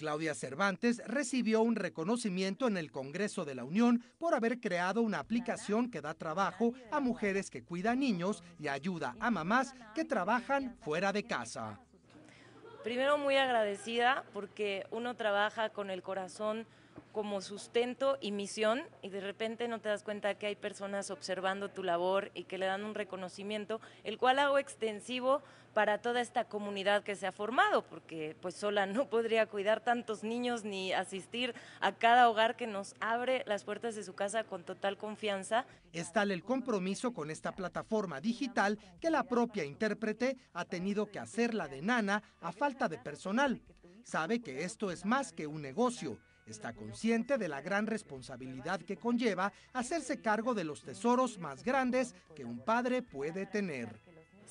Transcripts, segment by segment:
Claudia Cervantes recibió un reconocimiento en el Congreso de la Unión por haber creado una aplicación que da trabajo a mujeres que cuidan niños y ayuda a mamás que trabajan fuera de casa. Primero muy agradecida porque uno trabaja con el corazón como sustento y misión y de repente no te das cuenta que hay personas observando tu labor y que le dan un reconocimiento, el cual hago extensivo para toda esta comunidad que se ha formado, porque pues sola no podría cuidar tantos niños ni asistir a cada hogar que nos abre las puertas de su casa con total confianza. Es tal el compromiso con esta plataforma digital que la propia intérprete ha tenido que hacerla de nana a falta de personal. Sabe que esto es más que un negocio Está consciente de la gran responsabilidad que conlleva hacerse cargo de los tesoros más grandes que un padre puede tener.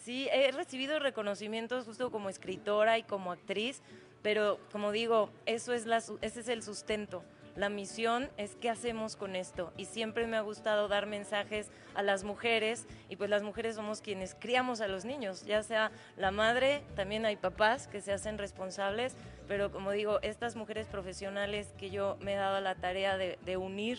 Sí, he recibido reconocimientos justo como escritora y como actriz, pero como digo, eso es la, ese es el sustento. La misión es qué hacemos con esto y siempre me ha gustado dar mensajes a las mujeres y pues las mujeres somos quienes criamos a los niños, ya sea la madre, también hay papás que se hacen responsables, pero como digo, estas mujeres profesionales que yo me he dado la tarea de, unir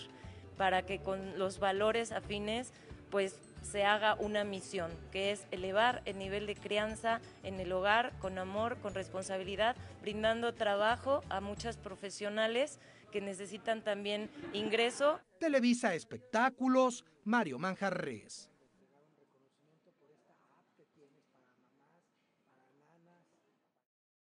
para que con los valores afines pues se haga una misión, que es elevar el nivel de crianza en el hogar con amor, con responsabilidad, brindando trabajo a muchas profesionales que necesitan también ingreso. Televisa Espectáculos, Mario Manjarres.